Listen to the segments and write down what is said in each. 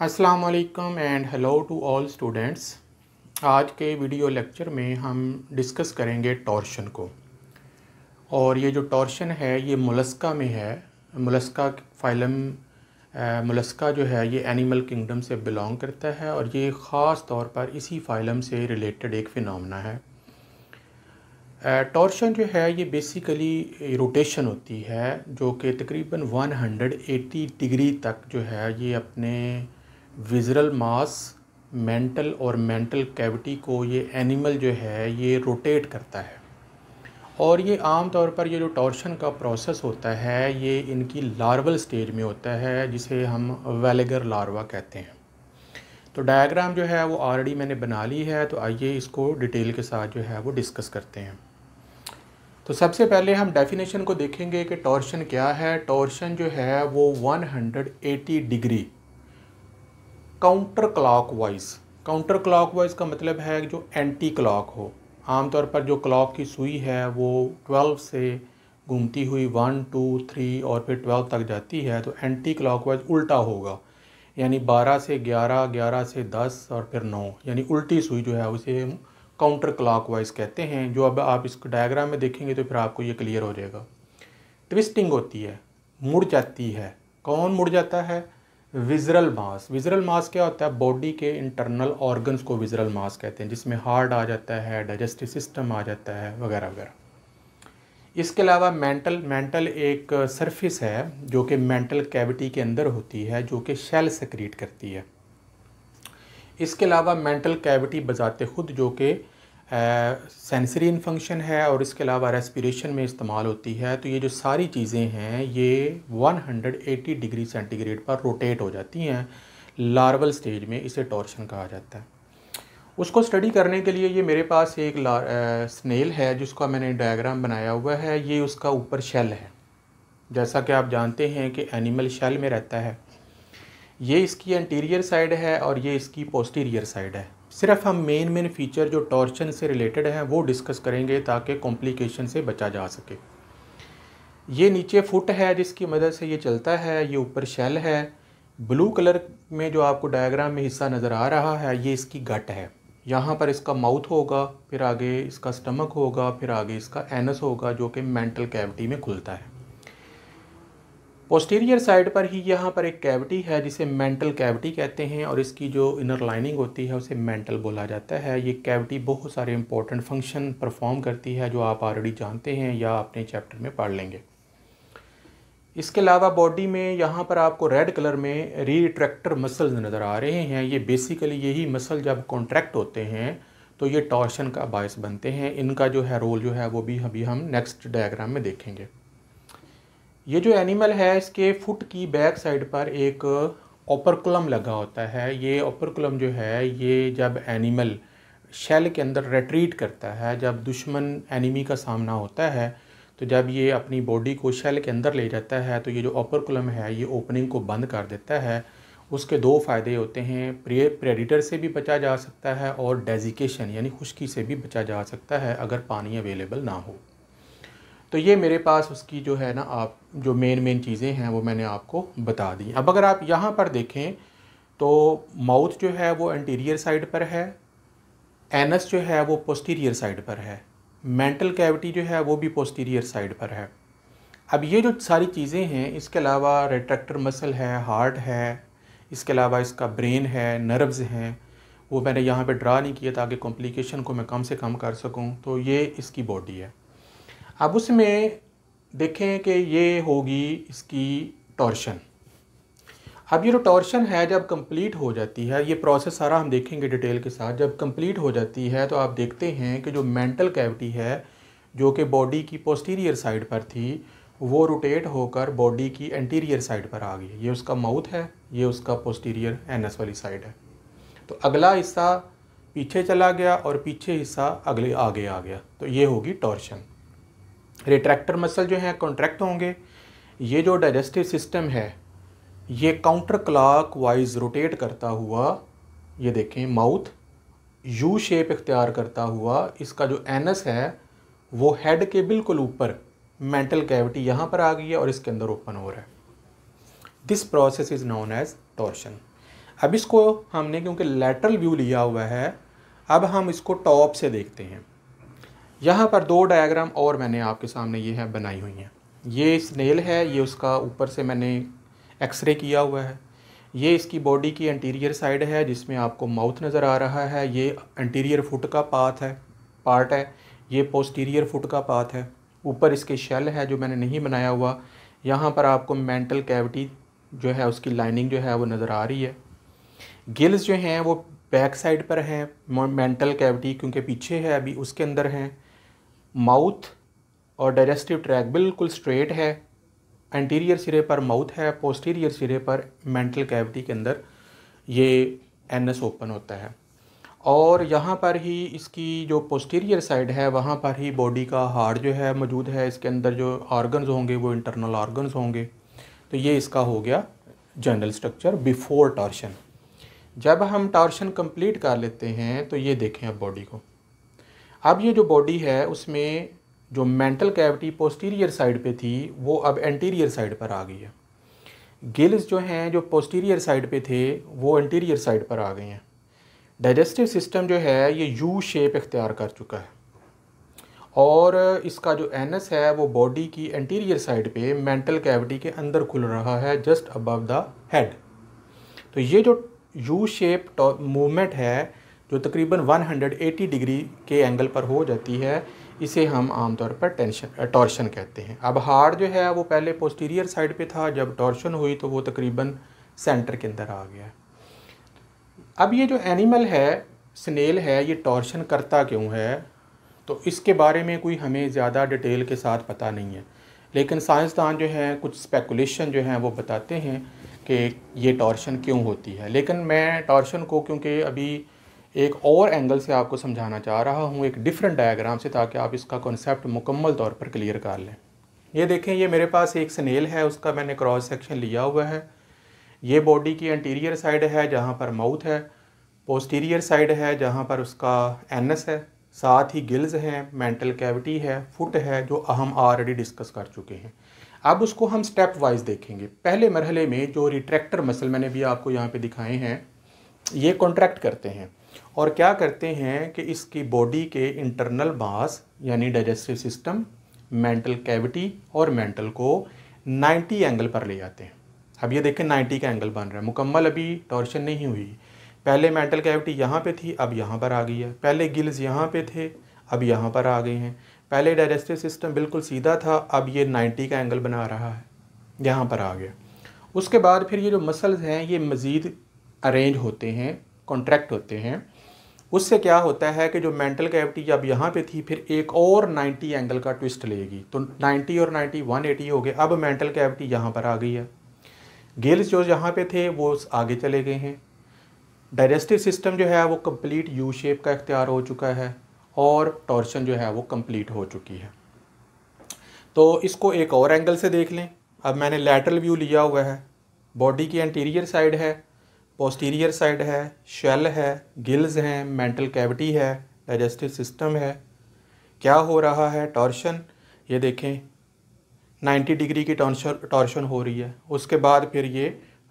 अस्सलाम वालेकुम and hello to all students आज के वीडियो लेक्चर में हम डिस्कस करेंगे टॉर्शन को और ये जो टॉर्शन है ये मुलस्का में है मुलस्का फाइलम मुलस्का जो है ये एनिमल किंगडम से बिलोंग करता है और ये ख़ास तौर पर इसी फाइलम से रिलेटेड एक फिनना है टॉर्शन जो है ये बेसिकली रोटेशन होती है जो कि तकरीबन 180 डिग्री तक जो है ये अपने विजरल मास मेंटल और मेंटल कैविटी को ये एनिमल जो है ये रोटेट करता है और ये आम तौर पर ये जो टॉर्शन का प्रोसेस होता है ये इनकी लार्वल स्टेज में होता है जिसे हम वेलेगर लार्वा कहते हैं तो डायग्राम जो है वो ऑलरेडी मैंने बना ली है तो आइए इसको डिटेल के साथ जो है वो डिस्कस करते हैं तो सबसे पहले हम डेफिनेशन को देखेंगे कि टॉर्शन क्या है टॉर्शन जो है वो 180 degree counter clockwise counter clockwise का मतलब है जो एंटी क्लॉक हो आमतौर पर जो क्लॉक की सुई है वो 12 से घूमती हुई वन टू थ्री और फिर 12 तक जाती है तो एंटी क्लॉकवाइज उल्टा होगा यानी 12 से 11, 11 से 10 और फिर 9 यानी उल्टी सुई जो है उसे काउंटर क्लॉकवाइज कहते हैं जो अब आप इस डायग्राम में देखेंगे तो फिर आपको ये क्लियर हो जाएगा ट्विस्टिंग होती है मुड़ जाती है कौन मुड़ जाता है विजरल मास विजरल मास क्या होता है बॉडी के इंटरनल ऑर्गन्स को विजरल मास कहते हैं जिसमें हार्ट आ जाता है डाइजेस्टिव सिस्टम आ जाता है वगैरह वगैरह इसके अलावा मेंटल मेंटल एक सरफेस है जो कि मेंटल कैविटी के अंदर होती है जो कि शेल सेक्रीट करती है इसके अलावा मेंटल कैविटी बजाते खुद जो कि सेंसरी इन फंक्शन है और इसके अलावा रेस्पिरेशन में इस्तेमाल होती है तो ये जो सारी चीज़ें हैं ये 180 डिग्री सेंटीग्रेड पर रोटेट हो जाती हैं लार्वल स्टेज में इसे टॉर्शन कहा जाता है उसको स्टडी करने के लिए ये मेरे पास एक ला स्नेल है जिसका मैंने डायग्राम बनाया हुआ है ये उसका ऊपर शेल है जैसा कि आप जानते हैं कि एनिमल शेल में रहता है ये इसकी एंटीरियर साइड है और ये इसकी पोस्टीरियर साइड है सिर्फ हम मेन मेन फीचर जो टॉर्चन से रिलेटेड हैं वो डिस्कस करेंगे ताकि कॉम्प्लिकेशन से बचा जा सके ये नीचे फुट है जिसकी मदद से ये चलता है ये ऊपर शेल है ब्लू कलर में जो आपको डायग्राम में हिस्सा नज़र आ रहा है ये इसकी गट है यहाँ पर इसका माउथ होगा फिर आगे इसका स्टमक होगा फिर आगे इसका एनस होगा जो कि मेंटल कैविटी में खुलता है पोस्टीरियर साइड पर ही यहाँ पर एक कैविटी है जिसे मेंटल कैविटी कहते हैं और इसकी जो इनर लाइनिंग होती है उसे मेंटल बोला जाता है ये कैविटी बहुत सारे इंपॉर्टेंट फंक्शन परफॉर्म करती है जो आप ऑलरेडी जानते हैं या अपने चैप्टर में पढ़ लेंगे इसके अलावा बॉडी में यहाँ पर आपको रेड कलर में रीट्रैक्टर मसल्स नज़र आ रहे हैं ये बेसिकली यही मसल जब कॉन्ट्रैक्ट होते हैं तो ये टॉर्शन का बायस बनते हैं इनका जो है रोल जो है वो भी अभी हम नेक्स्ट डायग्राम में देखेंगे ये जो एनिमल है इसके फुट की बैक साइड पर एक ओपरकुलम लगा होता है ये ओपरकुलम जो है ये जब एनिमल शेल के अंदर रेट्रीट करता है जब दुश्मन एनिमी का सामना होता है तो जब ये अपनी बॉडी को शेल के अंदर ले जाता है तो ये जो ओपरकुलम है ये ओपनिंग को बंद कर देता है उसके दो फ़ायदे होते हैं प्रे प्रेडिटर से भी बचा जा सकता है और डेजिकेशन यानी खुश्की से भी बचा जा सकता है अगर पानी अवेलेबल ना हो तो ये मेरे पास उसकी जो है ना आप जो मेन मेन चीज़ें हैं वो मैंने आपको बता दी अब अगर आप यहाँ पर देखें तो माउथ जो है वो एंटीरियर साइड पर है एनस जो है वो पोस्टीरियर साइड पर है मेंटल कैविटी जो है वो भी पोस्टीरियर साइड पर है अब ये जो सारी चीज़ें हैं इसके अलावा रेट्रैक्टर मसल है हार्ट है इसके अलावा इसका ब्रेन है नर्व्स हैं वो मैंने यहाँ पे ड्रा नहीं किया ताकि कॉम्प्लिकेशन को मैं कम से कम कर सकूँ तो ये इसकी बॉडी है अब उसमें देखें कि ये होगी इसकी टॉर्शन अब ये जो टॉर्शन है जब कंप्लीट हो जाती है ये प्रोसेस सारा हम देखेंगे डिटेल के साथ जब कंप्लीट हो जाती है तो आप देखते हैं कि जो मेंटल कैविटी है जो कि बॉडी की पोस्टीरियर साइड पर थी वो रोटेट होकर बॉडी की एंटीरियर साइड पर आ गई ये उसका माउथ है ये उसका पोस्टीरियर एनएस वाली साइड है तो अगला हिस्सा पीछे चला गया और पीछे हिस्सा अगले आगे आ गया तो ये होगी टॉर्शन रिट्रैक्टर मसल जो है कॉन्ट्रैक्ट होंगे ये जो डाइजेस्टिव सिस्टम है ये काउंटर क्लाक वाइज रोटेट करता हुआ ये देखें माउथ यू शेप इख्तियार करता हुआ इसका जो एनस है वो हेड के बिल्कुल ऊपर मेंटल कैविटी यहाँ पर आ गई है और इसके अंदर ओपन हो रहा है this process is known as torsion अब इसको हमने क्योंकि लेटरल व्यू लिया हुआ है अब हम इसको टॉप से देखते हैं यहाँ पर दो डायग्राम और मैंने आपके सामने ये है बनाई हुई हैं ये स्नेल है ये उसका ऊपर से मैंने एक्सरे किया हुआ है ये इसकी बॉडी की इंटीरियर साइड है जिसमें आपको माउथ नज़र आ रहा है ये इंटीरियर फुट का पाथ है पार्ट है ये पोस्टीरियर फुट का पाथ है ऊपर इसके शेल है जो मैंने नहीं बनाया हुआ यहाँ पर आपको मेंटल कैविटी जो है उसकी लाइनिंग जो है वो नज़र आ रही है गिल्स जो हैं वो बैक साइड पर हैं मेंटल कैविटी क्योंकि पीछे है अभी उसके अंदर हैं माउथ और डाइजेस्टिव ट्रैक बिल्कुल स्ट्रेट है एंटीरियर सिरे पर माउथ है पोस्टीरियर सिरे पर मेंटल कैविटी के अंदर ये एन एस ओपन होता है और यहाँ पर ही इसकी जो पोस्टीरियर साइड है वहाँ पर ही बॉडी का हार्ट जो है मौजूद है इसके अंदर जो ऑर्गन्स होंगे वो इंटरनल ऑर्गन्स होंगे तो ये इसका हो गया जनरल स्ट्रक्चर बिफोर टॉर्शन जब हम टॉर्शन कंप्लीट कर लेते हैं तो ये देखें अब बॉडी को अब ये जो बॉडी है उसमें जो मेंटल कैविटी पोस्टीरियर साइड पे थी वो अब एंटीरियर साइड पर आ गई है गिल्स जो हैं जो पोस्टीरियर साइड पे थे वो एंटीरियर साइड पर आ गए हैं डाइजेस्टिव सिस्टम जो है ये यू शेप इख्तियार कर चुका है और इसका जो एनस है वो बॉडी की एंटीरियर साइड पे मेंटल कैविटी के अंदर खुल रहा है जस्ट अबव द हेड तो ये जो यू शेप मूवमेंट है जो तकरीबन 180 डिग्री के एंगल पर हो जाती है इसे हम आमतौर पर टेंशन टॉर्शन कहते हैं अब हार्ड जो है वो पहले पोस्टीरियर साइड पे था जब टॉर्शन हुई तो वो तकरीबन सेंटर के अंदर आ गया अब ये जो एनिमल है स्नेल है ये टॉर्शन करता क्यों है तो इसके बारे में कोई हमें ज़्यादा डिटेल के साथ पता नहीं है लेकिन साइंसदान जो हैं कुछ स्पेकुलेशन जो हैं वो बताते हैं कि ये टॉर्शन क्यों होती है लेकिन मैं टॉर्शन को क्योंकि अभी एक और एंगल से आपको समझाना चाह रहा हूँ एक डिफरेंट डायग्राम से ताकि आप इसका कॉन्सेप्ट मुकम्मल तौर पर क्लियर कर लें ये देखें ये मेरे पास एक स्नेल है उसका मैंने क्रॉस सेक्शन लिया हुआ है ये बॉडी की एंटीरियर साइड है जहाँ पर माउथ है पोस्टीरियर साइड है जहाँ पर उसका एनस है साथ ही गिल्स हैं मेंटल कैविटी है फुट है जो हम ऑलरेडी डिस्कस कर चुके हैं अब उसको हम स्टेप वाइज देखेंगे पहले मरहले में जो रिट्रैक्टर मसल मैंने भी आपको यहाँ पे दिखाए हैं ये कॉन्ट्रैक्ट करते हैं और क्या करते हैं कि इसकी बॉडी के इंटरनल मास यानी डाइजेस्टिव सिस्टम मेंटल कैविटी और मेंटल को 90 एंगल पर ले जाते हैं अब ये देखें 90 का एंगल बन रहा है मुकम्मल अभी टॉर्शन नहीं हुई पहले मेंटल कैविटी यहाँ पे थी अब यहाँ पर आ गई है पहले गिल्स यहाँ पे थे अब यहाँ पर आ गए हैं पहले डाइजेस्टिव सिस्टम बिल्कुल सीधा था अब ये नाइन्टी का एंगल बना रहा है यहाँ पर आ गया उसके बाद फिर ये जो मसल्स हैं ये मज़ीद अरेंज होते हैं कॉन्ट्रैक्ट होते हैं उससे क्या होता है कि जो मेंटल कैविटी अब यहाँ पे थी फिर एक और 90 एंगल का ट्विस्ट लेगी तो 90 और 90 180 हो गए अब मेंटल कैविटी यहाँ पर आ गई है गेल्स जो यहाँ पे थे वो आगे चले गए हैं डाइजेस्टिव सिस्टम जो है वो कंप्लीट यू शेप का इख्तियार हो चुका है और टॉर्शन जो है वो कम्प्लीट हो चुकी है तो इसको एक और एंगल से देख लें अब मैंने लेटरल व्यू लिया हुआ है बॉडी की एंटीरियर साइड है पोस्टीरियर साइड है शेल है गिल्स हैं मेंटल कैविटी है डाइजेस्टिव सिस्टम है क्या हो रहा है टॉर्शन ये देखें 90 डिग्री की टॉर्शन टॉर्शन हो रही है उसके बाद फिर ये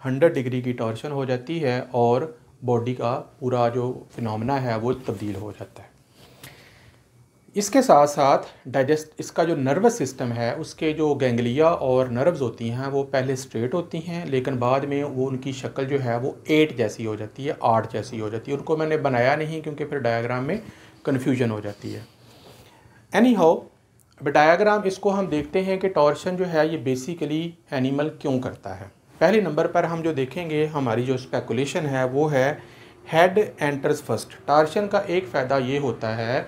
100 डिग्री की टॉर्शन हो जाती है और बॉडी का पूरा जो फिनमिना है वो तब्दील हो जाता है इसके साथ साथ डाइजेस्ट इसका जो नर्वस सिस्टम है उसके जो गेंगलिया और नर्व्स होती हैं वो पहले स्ट्रेट होती हैं लेकिन बाद में वो उनकी शक्ल जो है वो एट जैसी हो जाती है आठ जैसी हो जाती है उनको मैंने बनाया नहीं क्योंकि फिर डायाग्राम में कन्फ्यूजन हो जाती है एनी हाउ अब डायाग्राम इसको हम देखते हैं कि टॉर्शन जो है ये बेसिकली एनिमल क्यों करता है पहले नंबर पर हम जो देखेंगे हमारी जो स्पेकुलेशन है वो है हेड एंटर्स फर्स्ट टॉर्शन का एक फ़ायदा ये होता है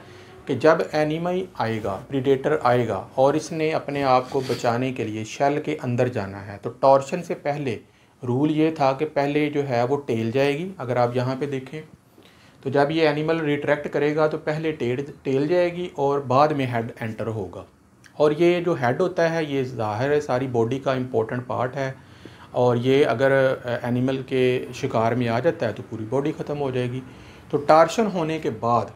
कि जब एनिमल आएगा प्रीडेटर आएगा और इसने अपने आप को बचाने के लिए शेल के अंदर जाना है तो टॉर्शन से पहले रूल ये था कि पहले जो है वो टेल जाएगी अगर आप यहाँ पे देखें तो जब ये एनिमल रिट्रैक्ट करेगा तो पहले टेल टेल जाएगी और बाद में हेड एंटर होगा और ये जो हेड होता है ये ज़ाहिर है सारी बॉडी का इम्पोर्टेंट पार्ट है और ये अगर एनिमल के शिकार में आ जाता है तो पूरी बॉडी ख़त्म हो जाएगी तो टार्शन होने के बाद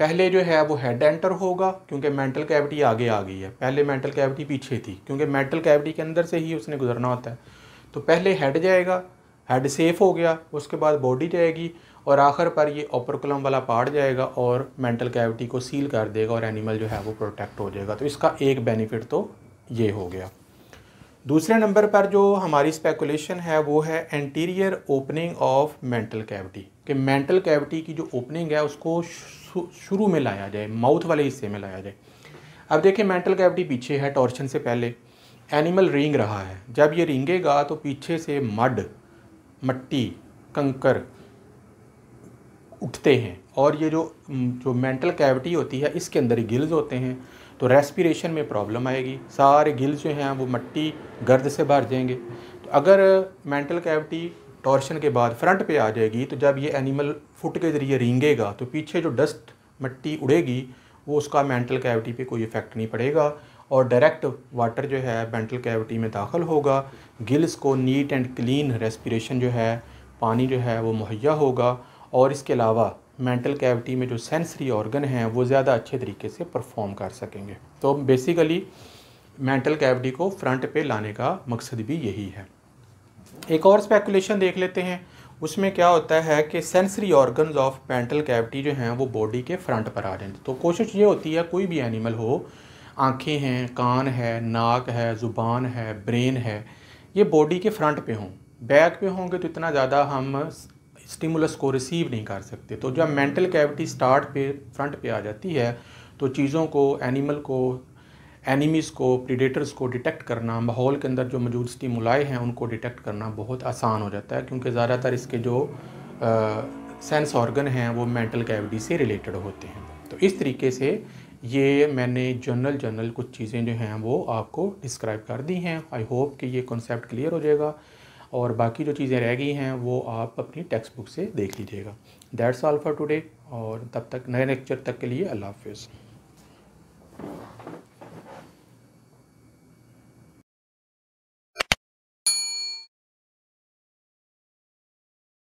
पहले जो है वो हेड एंटर होगा क्योंकि मेंटल कैविटी आगे आ गई है पहले मेंटल कैविटी पीछे थी क्योंकि मेंटल कैविटी के अंदर से ही उसने गुजरना होता है तो पहले हेड जाएगा हेड सेफ हो गया उसके बाद बॉडी जाएगी और आखिर पर ये ओपरकुलम वाला पार्ट जाएगा और मेंटल कैविटी को सील कर देगा और एनिमल जो है वो प्रोटेक्ट हो जाएगा तो इसका एक बेनिफिट तो ये हो गया दूसरे नंबर पर जो हमारी स्पेकुलेशन है वो है anterior opening of mantle cavity कि मेंटल कैविटी की जो ओपनिंग है उसको शुरू में लाया जाए माउथ वाले हिस्से में लाया जाए अब देखिए मेंटल कैविटी पीछे है टॉर्शन से पहले एनिमल रिंग रहा है जब ये रिंगेगा तो पीछे से मड मट्टी कंकर उठते हैं और ये जो जो मेंटल कैविटी होती है इसके अंदर ही गिल्स होते हैं तो रेस्पिरेशन में प्रॉब्लम आएगी सारे गिल जो हैं वो मट्टी गर्द से भर जाएंगे तो अगर मेंटल कैविटी टॉर्शन के बाद फ्रंट पे आ जाएगी तो जब ये एनिमल फुट के ज़रिए रींगेगा तो पीछे जो डस्ट मट्टी उड़ेगी वो उसका मेंटल कैविटी पे कोई इफ़ेक्ट नहीं पड़ेगा और डायरेक्ट वाटर जो है मेंटल कैविटी में दाखिल होगा गिल्स को नीट एंड क्लीन रेस्पिरेशन जो है पानी जो है वो मुहैया होगा और इसके अलावा मेंटल कैविटी में जो सेंसरी ऑर्गन हैं वो ज़्यादा अच्छे तरीके से परफॉर्म कर सकेंगे तो बेसिकली मेंटल कैविटी को फ्रंट पे लाने का मकसद भी यही है एक और स्पेकुलेशन देख लेते हैं उसमें क्या होता है कि sensory organs of mantle cavity जो हैं वो बॉडी के फ्रंट पर आ जाएँ तो कोशिश ये होती है कोई भी एनिमल हो आँखें हैं कान है नाक है ज़ुबान है ब्रेन है ये बॉडी के फ्रंट पे हों बैक पे होंगे तो इतना ज़्यादा हम स्टिमुलस को रिसीव नहीं कर सकते तो जब मेंटल कैविटी स्टार्ट पे फ्रंट पे आ जाती है तो चीज़ों को एनिमल को एनिमीज़ को प्रीडेटर्स को डिटेक्ट करना माहौल के अंदर जो मौजूद स्टिमुलाई हैं उनको डिटेक्ट करना बहुत आसान हो जाता है क्योंकि ज़्यादातर इसके जो आ, सेंस ऑर्गन हैं वो मेंटल कैविटी से रिलेटेड होते हैं तो इस तरीके से ये मैंने जनरल जनरल कुछ चीज़ें जो हैं वो आपको डिस्क्राइब कर दी हैं आई होप कि ये कॉन्सेप्ट क्लियर हो जाएगा और बाकी जो चीज़ें रह गई हैं वो आप अपनी टेक्स्ट बुक से देख लीजिएगा दैट्स ऑल फॉर टुडे और तब तक नए लेक्चर तक के लिए अल्लाह हाफिज़